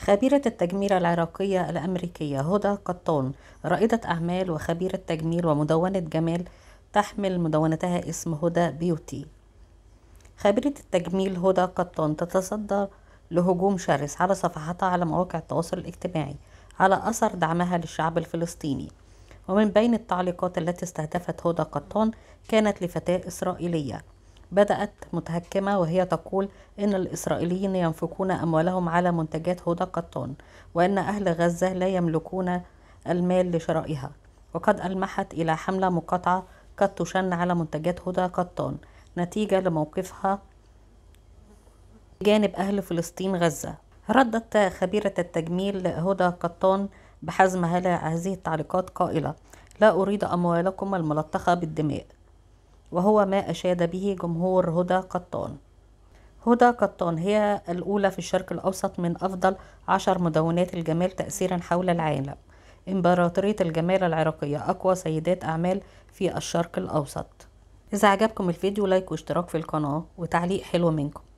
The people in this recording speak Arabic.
خبيرة التجميل العراقية الأمريكية هدى قطان رائدة أعمال وخبيرة تجميل ومدونة جمال تحمل مدونتها اسم هدى بيوتي خبيرة التجميل هدى قطان تتصدى لهجوم شرس على صفحتها على مواقع التواصل الاجتماعي على أثر دعمها للشعب الفلسطيني ومن بين التعليقات التي استهدفت هدى قطان كانت لفتاة إسرائيلية بدأت متهكمة وهي تقول إن الإسرائيليين ينفقون أموالهم على منتجات هدى قطان وإن أهل غزة لا يملكون المال لشرائها وقد ألمحت إلى حملة مقاطعة قد تشن على منتجات هدى قطان نتيجة لموقفها جانب أهل فلسطين غزة ردت خبيرة التجميل هدى قطان بحزم هذه التعليقات قائلة لا أريد أموالكم الملطخة بالدماء وهو ما أشاد به جمهور هدى قطان هدى قطان هي الأولى في الشرق الأوسط من أفضل عشر مدونات الجمال تأثيرا حول العالم إمبراطورية الجمال العراقية أقوى سيدات أعمال في الشرق الأوسط إذا عجبكم الفيديو لايك واشتراك في القناة وتعليق حلو منكم